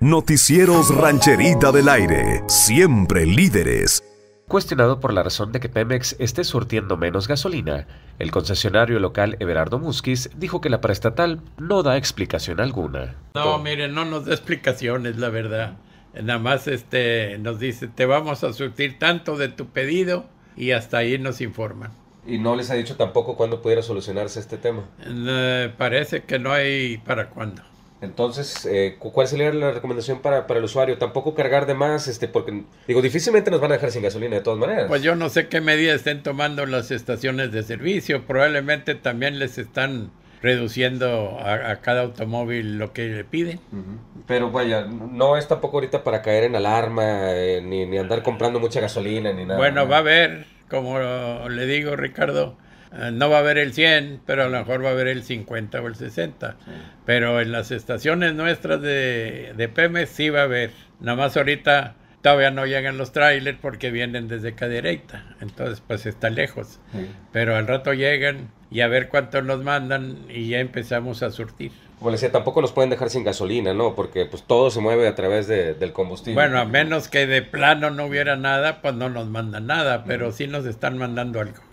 Noticieros Rancherita del Aire, siempre líderes. Cuestionado por la razón de que Pemex esté surtiendo menos gasolina, el concesionario local Everardo Musquiz dijo que la prestatal no da explicación alguna. No, miren, no nos da explicaciones, la verdad. Nada más este, nos dice, te vamos a surtir tanto de tu pedido y hasta ahí nos informan. ¿Y no les ha dicho tampoco cuándo pudiera solucionarse este tema? Eh, parece que no hay para cuándo. Entonces, eh, ¿cuál sería la recomendación para, el usuario? Tampoco cargar de más, este, porque digo, difícilmente nos van a dejar sin gasolina de todas maneras. Pues yo no sé qué medidas estén tomando las estaciones de servicio. Probablemente también les están reduciendo a, cada automóvil lo que le piden. Pero vaya, no es tampoco ahorita para caer en alarma, eh, ni, ni, andar comprando mucha gasolina, ni nada. Bueno, va a haber, como le digo, Ricardo eh, no va a haber el 100, pero a lo mejor va a haber el 50 o el 60. Pero en las estaciones nuestras de, de Pemex sí va a haber. Nada más ahorita todavía no llegan los trailers porque vienen desde Cadereyta, entonces pues está lejos. Pero al rato llegan y a ver cuántos nos mandan y ya empezamos a surtir. Como decía, tampoco los pueden dejar sin gasolina, ¿no? Porque pues todo se mueve a través del combustible. Bueno, a menos que de plano no hubiera nada, pues no nos mandan nada, pero sí nos están mandando algo.